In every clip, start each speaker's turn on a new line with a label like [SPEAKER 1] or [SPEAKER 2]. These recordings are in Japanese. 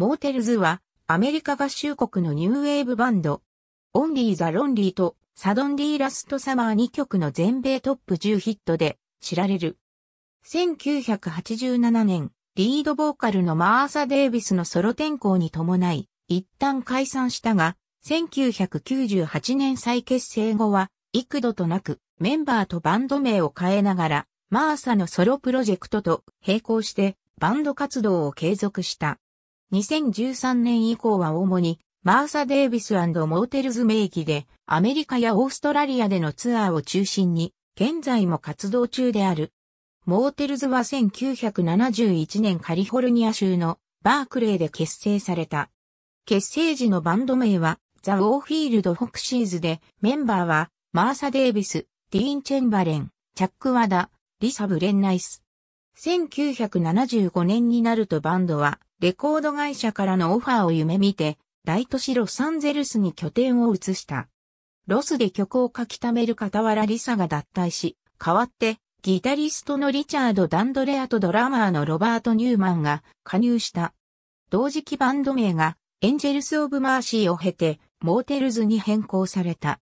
[SPEAKER 1] モーテルズは、アメリカ合衆国のニューウェーブバンド、オンリー・ザ・ロンリーとサドンリー・ラスト・サマー2曲の全米トップ10ヒットで知られる。1987年、リードボーカルのマーサ・デイビスのソロ転向に伴い、一旦解散したが、1998年再結成後は、幾度となくメンバーとバンド名を変えながら、マーサのソロプロジェクトと並行してバンド活動を継続した。2013年以降は主にマーサ・デイビスモーテルズ名義でアメリカやオーストラリアでのツアーを中心に現在も活動中である。モーテルズは1971年カリフォルニア州のバークレーで結成された。結成時のバンド名はザ・ウォーフィールド・フォクシーズでメンバーはマーサ・デイビス、ディーン・チェンバレン、チャック・ワダ、リサ・ブレンナイス。1975年になるとバンドはレコード会社からのオファーを夢見て、大都市ロサンゼルスに拠点を移した。ロスで曲を書き溜める傍らリサが脱退し、代わってギタリストのリチャード・ダンドレアとドラマーのロバート・ニューマンが加入した。同時期バンド名がエンジェルス・オブ・マーシーを経てモーテルズに変更された。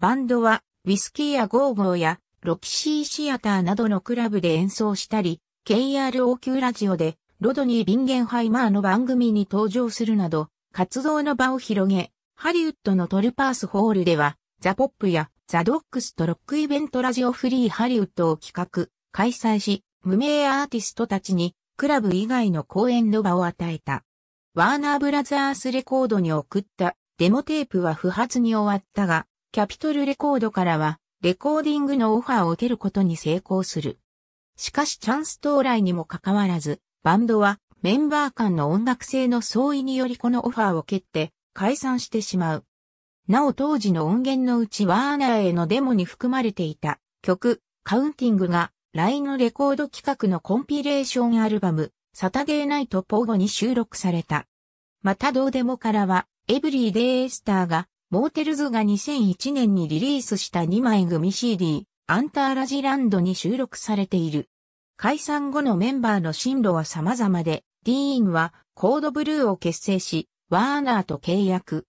[SPEAKER 1] バンドはウィスキーやゴーゴーやロキシーシアターなどのクラブで演奏したり、KROQ ラジオでロドニー・ビンゲンハイマーの番組に登場するなど、活動の場を広げ、ハリウッドのトルパースホールでは、ザ・ポップやザ・ドックスとロックイベントラジオフリーハリウッドを企画、開催し、無名アーティストたちに、クラブ以外の公演の場を与えた。ワーナーブラザースレコードに送ったデモテープは不発に終わったが、キャピトルレコードからは、レコーディングのオファーを受けることに成功する。しかしチャンス到来にもかかわらず、バンドはメンバー間の音楽性の相違によりこのオファーを蹴って解散してしまう。なお当時の音源のうちワーナーへのデモに含まれていた曲カウンティングが LINE のレコード企画のコンピレーションアルバムサタデーナイトポーゴに収録された。またどうでもからはエブリーデイエスターがモーテルズが2001年にリリースした2枚組 CD アンターラジランドに収録されている。解散後のメンバーの進路は様々で、ディーンはコードブルーを結成し、ワーナーと契約。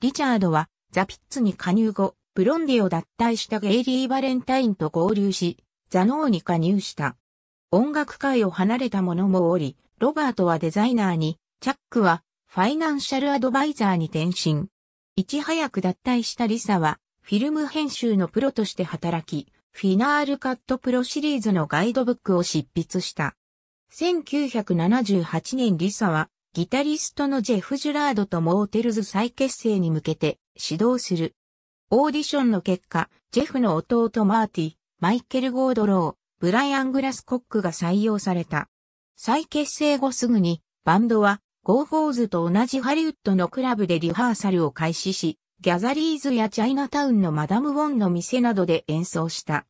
[SPEAKER 1] リチャードはザ・ピッツに加入後、ブロンディを脱退したゲイリー・バレンタインと合流し、ザ・ノーに加入した。音楽界を離れた者もおり、ロバートはデザイナーに、チャックはファイナンシャルアドバイザーに転身。いち早く脱退したリサは、フィルム編集のプロとして働き、フィナールカットプロシリーズのガイドブックを執筆した。1978年リサは、ギタリストのジェフ・ジュラードとモーテルズ再結成に向けて指導する。オーディションの結果、ジェフの弟マーティ、マイケル・ゴードロー、ブライアン・グラスコックが採用された。再結成後すぐに、バンドは、ゴーフォーズと同じハリウッドのクラブでリハーサルを開始し、ギャザリーズやチャイナタウンのマダム・ウォンの店などで演奏した。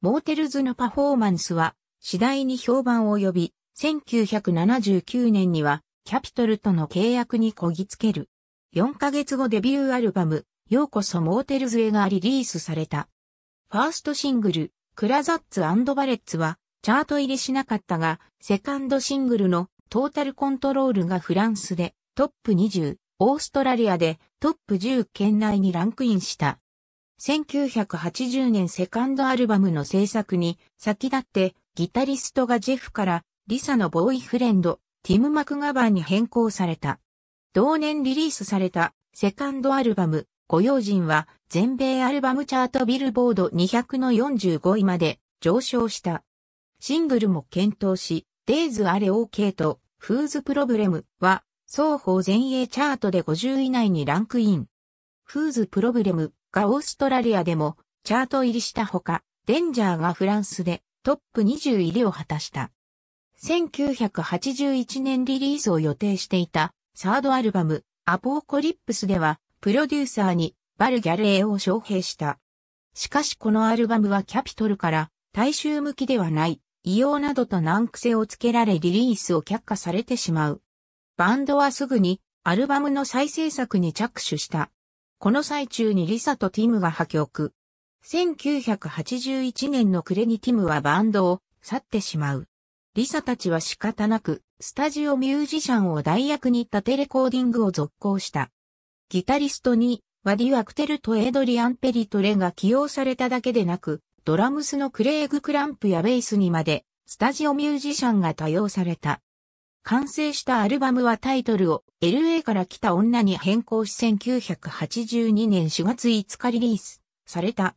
[SPEAKER 1] モーテルズのパフォーマンスは次第に評判を呼び、1979年にはキャピトルとの契約にこぎつける。4ヶ月後デビューアルバム、ようこそモーテルズへがリリースされた。ファーストシングル、クラザッツバレッツはチャート入りしなかったが、セカンドシングルのトータルコントロールがフランスでトップ20、オーストラリアでトップ10圏内にランクインした。1980年セカンドアルバムの制作に先立ってギタリストがジェフからリサのボーイフレンドティム・マクガバンに変更された。同年リリースされたセカンドアルバムご用心は全米アルバムチャートビルボード200の45位まで上昇した。シングルも検討し、デイズ・アレ・オーケーとフーズ・プロブレムは双方全英チャートで50以内にランクイン。フーズプロブレムがオーストラリアでもチャート入りしたほか、デンジャーがフランスでトップ20入りを果たした。1981年リリースを予定していたサードアルバムアポーコリップスではプロデューサーにバルギャレーを招聘した。しかしこのアルバムはキャピトルから大衆向きではない、異様などと難癖をつけられリリースを却下されてしまう。バンドはすぐにアルバムの再制作に着手した。この最中にリサとティムが破局。1981年の暮れにティムはバンドを去ってしまう。リサたちは仕方なく、スタジオミュージシャンを代役に立てレコーディングを続行した。ギタリストに、ワディ・アクテルとエドリアン・ペリトレが起用されただけでなく、ドラムスのクレイグ・クランプやベースにまで、スタジオミュージシャンが多用された。完成したアルバムはタイトルを LA から来た女に変更し1982年4月5日リリースされた。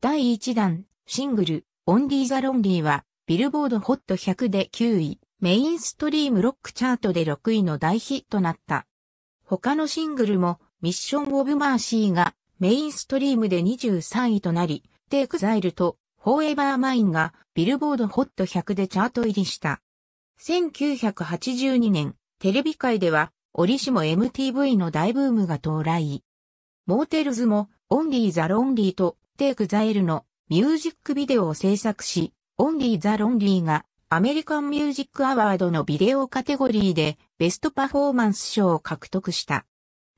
[SPEAKER 1] 第1弾シングルオン e ーザロンリーはビルボードホット100で9位、メインストリームロックチャートで6位の大ヒットなった。他のシングルもミッション・オブ・マーシーがメインストリームで23位となり、テイクザイルとフォーエバー・マインがビルボードホット100でチャート入りした。1982年、テレビ界では、折しも MTV の大ブームが到来。モーテルズも、オンリー・ザ・ロンリーと、テイク・ザ・エルのミュージックビデオを制作し、オンリー・ザ・ロンリーが、アメリカン・ミュージック・アワードのビデオカテゴリーで、ベストパフォーマンス賞を獲得した。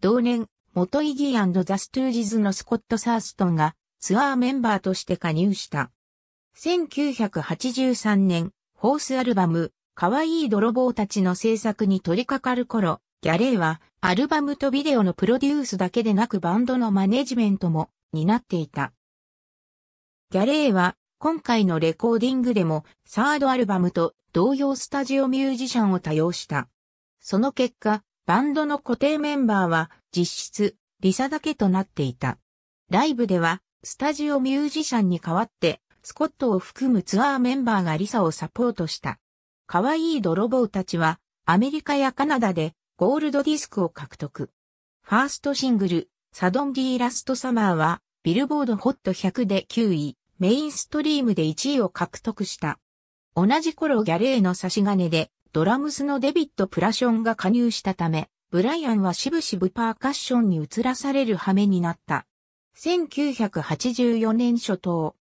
[SPEAKER 1] 同年、元イギーザ・ストゥージズのスコット・サーストンが、ツアーメンバーとして加入した。1983年、ホースアルバム、可愛い泥棒たちの制作に取り掛かる頃、ギャレーはアルバムとビデオのプロデュースだけでなくバンドのマネジメントも担っていた。ギャレーは今回のレコーディングでもサードアルバムと同様スタジオミュージシャンを多用した。その結果、バンドの固定メンバーは実質リサだけとなっていた。ライブではスタジオミュージシャンに代わってスコットを含むツアーメンバーがリサをサポートした。可愛い泥棒たちは、アメリカやカナダでゴールドディスクを獲得。ファーストシングル、サドンディーラストサマーは、ビルボードホット100で9位、メインストリームで1位を獲得した。同じ頃ギャレーの差し金で、ドラムスのデビット・プラションが加入したため、ブライアンはしぶしぶパーカッションに移らされる羽目になった。1984年初頭、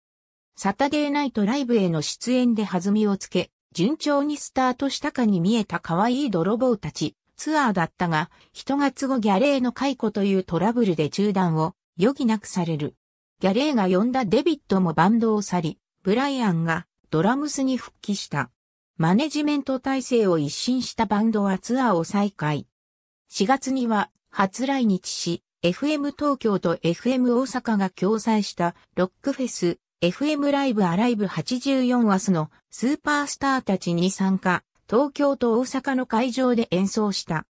[SPEAKER 1] サタデーナイトライブへの出演で弾みをつけ、順調にスタートしたかに見えた可愛い泥棒たち、ツアーだったが、1月後ギャレーの解雇というトラブルで中断を余儀なくされる。ギャレーが呼んだデビットもバンドを去り、ブライアンがドラムスに復帰した。マネジメント体制を一新したバンドはツアーを再開。4月には初来日し、FM 東京と FM 大阪が共催したロックフェス FM ライブアライブ84アスのスーパースターたちに参加、東京と大阪の会場で演奏した。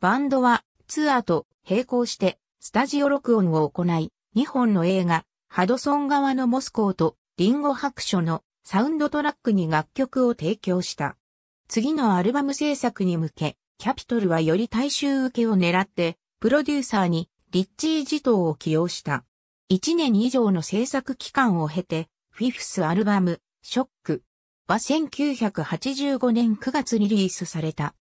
[SPEAKER 1] バンドはツアーと並行してスタジオ録音を行い、2本の映画、ハドソン側のモスコーとリンゴ白書のサウンドトラックに楽曲を提供した。次のアルバム制作に向け、キャピトルはより大衆受けを狙って、プロデューサーにリッチー・ジトーを起用した。1年以上の制作期間を経て、フィフスアルバム、ショックは1985年9月リリースされた。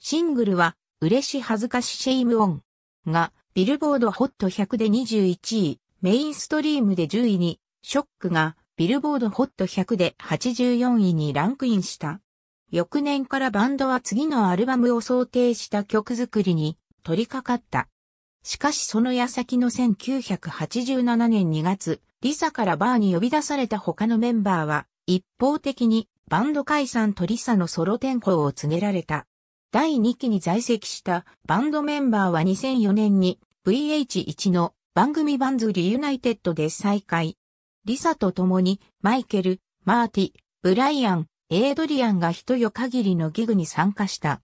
[SPEAKER 1] シングルは、嬉し恥ずかしシェイムオンが、ビルボードホット100で21位、メインストリームで10位に、ショックが、ビルボードホット100で84位にランクインした。翌年からバンドは次のアルバムを想定した曲作りに取り掛かった。しかしその矢先の1987年2月、リサからバーに呼び出された他のメンバーは、一方的にバンド解散とリサのソロ転向を告げられた。第2期に在籍したバンドメンバーは2004年に VH1 の番組バンズリユナイテッドで再会。リサと共にマイケル、マーティ、ブライアン、エイドリアンが一夜限りのギグに参加した。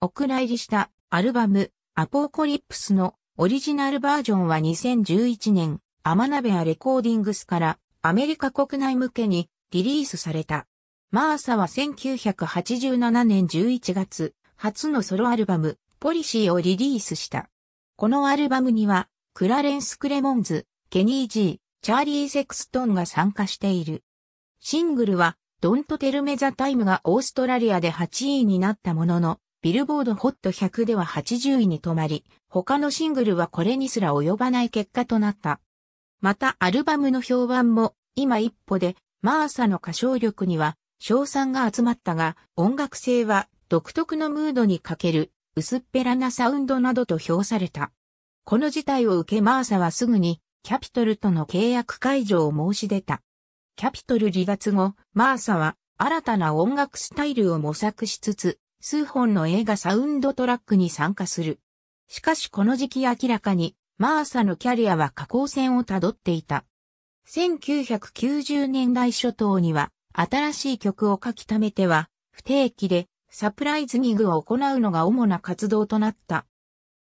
[SPEAKER 1] お蔵入りしたアルバムアポーコリプスのオリジナルバージョンは2011年、アマナベアレコーディングスからアメリカ国内向けにリリースされた。マーサは1987年11月、初のソロアルバム、ポリシーをリリースした。このアルバムには、クラレンス・クレモンズ、ケニー・ジー、チャーリー・セクストンが参加している。シングルは、ドント・テルメ・ザ・タイムがオーストラリアで8位になったものの、ビルボードホット1 0 0では80位に止まり、他のシングルはこれにすら及ばない結果となった。またアルバムの評判も今一歩でマーサの歌唱力には賞賛が集まったが音楽性は独特のムードに欠ける薄っぺらなサウンドなどと評された。この事態を受けマーサはすぐにキャピトルとの契約解除を申し出た。キャピトル離脱後、マーサは新たな音楽スタイルを模索しつつ数本の映画サウンドトラックに参加する。しかしこの時期明らかに、マーサのキャリアは下降線をたどっていた。1990年代初頭には、新しい曲を書き溜めては、不定期で、サプライズギグを行うのが主な活動となった。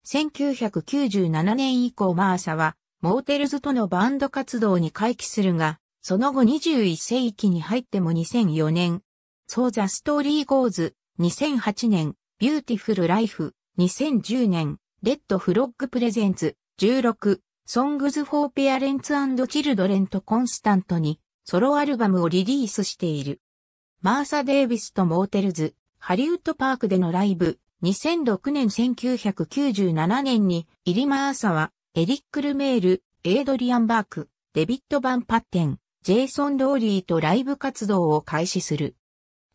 [SPEAKER 1] 1997年以降マーサは、モーテルズとのバンド活動に回帰するが、その後21世紀に入っても2004年、そうザストーリーゴーズ、2008年、ビューティフルライフ、2010年、レッドフロッグプレゼンツ、16、ソングズフォーペアレンツチルドレンとコンスタントに、ソロアルバムをリリースしている。マーサ・デイビスとモーテルズ、ハリウッドパークでのライブ、2006年1997年に、イリマーサは、エリック・ルメール、エイドリアン・バーク、デビット・バン・パッテン、ジェイソン・ローリーとライブ活動を開始する。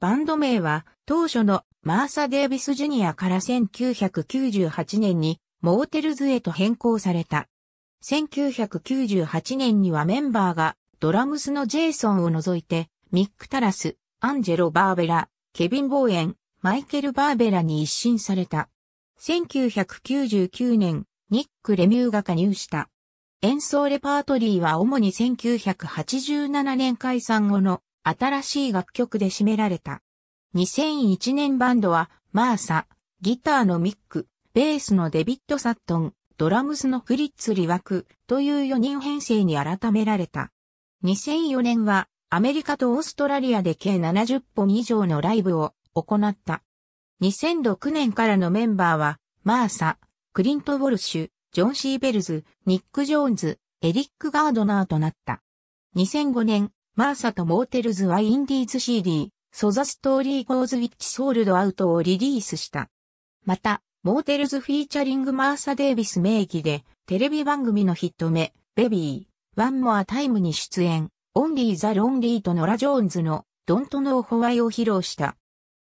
[SPEAKER 1] バンド名は当初のマーサ・デービス・ジュニアから1998年にモーテルズへと変更された。1998年にはメンバーがドラムスのジェイソンを除いてミック・タラス、アンジェロ・バーベラ、ケビン・ボーエン、マイケル・バーベラに一新された。1999年、ニック・レミューが加入した。演奏レパートリーは主に1987年解散後の新しい楽曲で締められた。2001年バンドは、マーサ、ギターのミック、ベースのデビッド・サットン、ドラムスのフリッツ・リワクという4人編成に改められた。2004年はアメリカとオーストラリアで計70本以上のライブを行った。2006年からのメンバーはマーサ、クリント・ウォルシュ、ジョン・シーベルズ、ニック・ジョーンズ、エリック・ガードナーとなった。2005年、マーサとモーテルズはインディーズ CD、ソザストーリーゴーズウィッチソールドアウトをリリースした。また、モーテルズフィーチャリングマーサ・デイビス名義で、テレビ番組のヒット目、ベビー、ワンモアタイムに出演、オンリー・ザ・ロンリーとノラ・ジョーンズの、ドント・ノー・ホワイを披露した。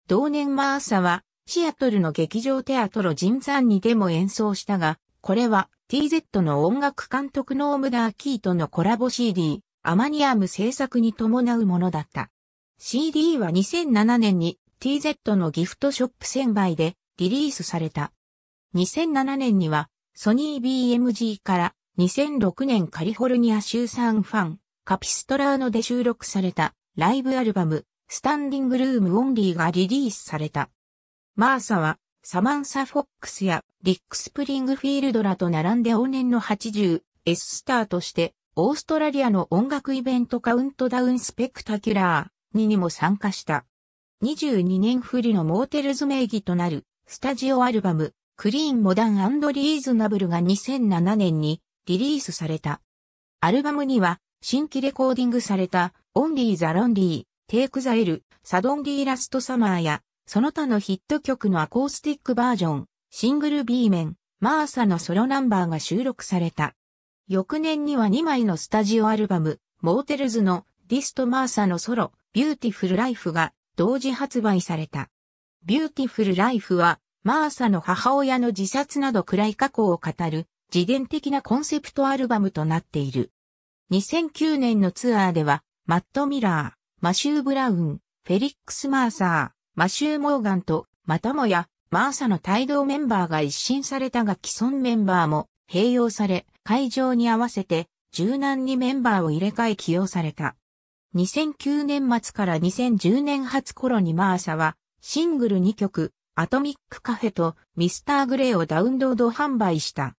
[SPEAKER 1] 同年マーサは、シアトルの劇場テアトロジンザンにでも演奏したが、これは TZ の音楽監督ノームダーキーとのコラボ CD、アマニアム制作に伴うものだった。CD は2007年に TZ のギフトショップ1000倍でリリースされた。2007年にはソニー BMG から2006年カリフォルニア州産ファン、カピストラーノで収録されたライブアルバム、スタンディングルームオンリーがリリースされた。マーサはサマンサ・フォックスやリック・スプリングフィールドらと並んで往年の80、S スターとしてオーストラリアの音楽イベントカウントダウンスペクタキュラーににも参加した。22年振りのモーテルズ名義となるスタジオアルバムクリーンモダンリーズナブルが2007年にリリースされた。アルバムには新規レコーディングされたオンリー・ザ・ロンリー、テイク・ザ・エル、サドンリー・ラスト・サマーやその他のヒット曲のアコースティックバージョン、シングル B 面、マーサのソロナンバーが収録された。翌年には2枚のスタジオアルバム、モーテルズのディスト・マーサのソロ、ビューティフル・ライフが同時発売された。ビューティフル・ライフは、マーサの母親の自殺など暗い過去を語る自伝的なコンセプトアルバムとなっている。2009年のツアーでは、マット・ミラー、マシュー・ブラウン、フェリックス・マーサー、マシュー・モーガンと、またもや、マーサの帯同メンバーが一新されたが既存メンバーも併用され、会場に合わせて柔軟にメンバーを入れ替え起用された。2009年末から2010年初頃にマーサはシングル2曲、アトミックカフェとミスターグレーをダウンロード販売した。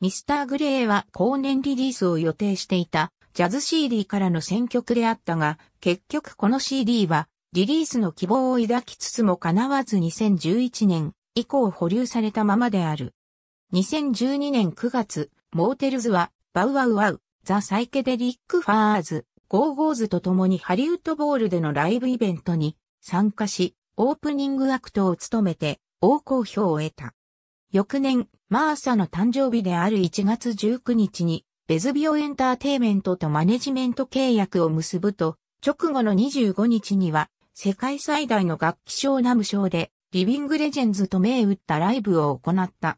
[SPEAKER 1] ミスターグレーは後年リリースを予定していたジャズ CD からの選曲であったが、結局この CD はリリースの希望を抱きつつも叶わず2011年以降保留されたままである。2012年9月、モーテルズは、バウワウワウ、ザ・サイケデリック・ファーズ、ゴーゴーズと共にハリウッドボールでのライブイベントに参加し、オープニングアクトを務めて、大好評を得た。翌年、マーサの誕生日である1月19日に、ベズビオエンターテイメントとマネジメント契約を結ぶと、直後の25日には、世界最大の楽器賞ナム賞で、リビングレジェンズと銘打ったライブを行った。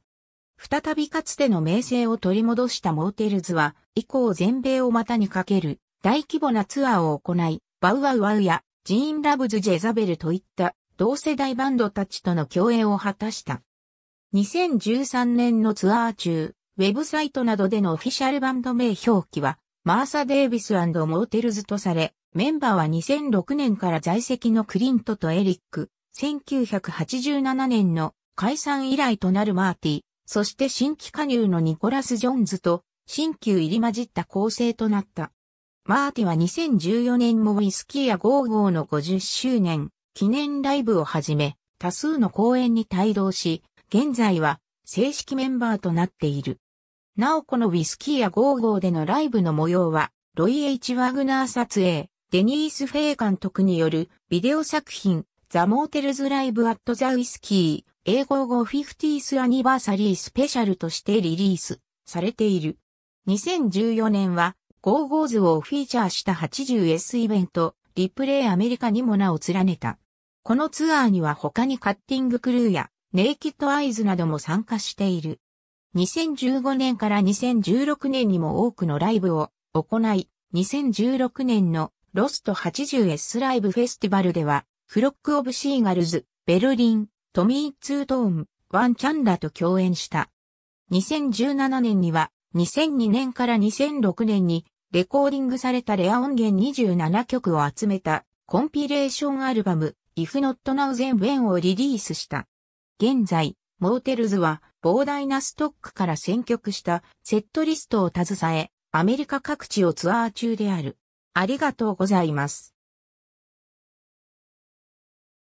[SPEAKER 1] 再びかつての名声を取り戻したモーテルズは、以降全米を股にかける大規模なツアーを行い、バウアウアウやジーン・ラブズ・ジェザベルといった同世代バンドたちとの共演を果たした。2013年のツアー中、ウェブサイトなどでのオフィシャルバンド名表記は、マーサ・デイビスモーテルズとされ、メンバーは2006年から在籍のクリントとエリック、1987年の解散以来となるマーティ、そして新規加入のニコラス・ジョンズと新旧入り混じった構成となった。マーティは2014年もウィスキーやゴーゴーの50周年記念ライブをはじめ、多数の公演に帯同し、現在は正式メンバーとなっている。なおこのウィスキーやゴーゴーでのライブの模様は、ロイ・エイチ・ワグナー撮影、デニース・フェイ監督によるビデオ作品、ザ・モーテルズ・ライブ・アット・ザ・ウィスキー、英語語 50th アニバーサリースペシャルとしてリリースされている。2014年は、ゴーゴーズをフィーチャーした 80S イベント、リプレイアメリカにも名を連ねた。このツアーには他にカッティングクルーやネイキッドアイズなども参加している。2015年から2016年にも多くのライブを行い、2016年のロスト 80S ライブフェスティバルではフロック・オブ・シーガルズ、ベルリン、トミー・ツートーン、ワン・キャンラと共演した。2017年には、2002年から2006年に、レコーディングされたレア音源27曲を集めた、コンピレーションアルバム、If Not Now Then When をリリースした。現在、モーテルズは、膨大なストックから選曲したセットリストを携え、アメリカ各地をツアー中である。ありがとうございます。